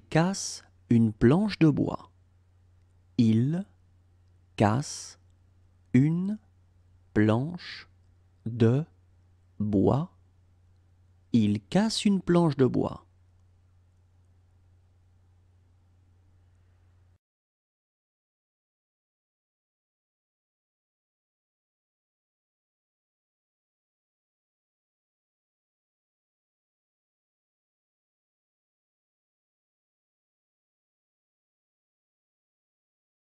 casse une planche de bois. Il casse une planche de bois. Il casse une planche de bois.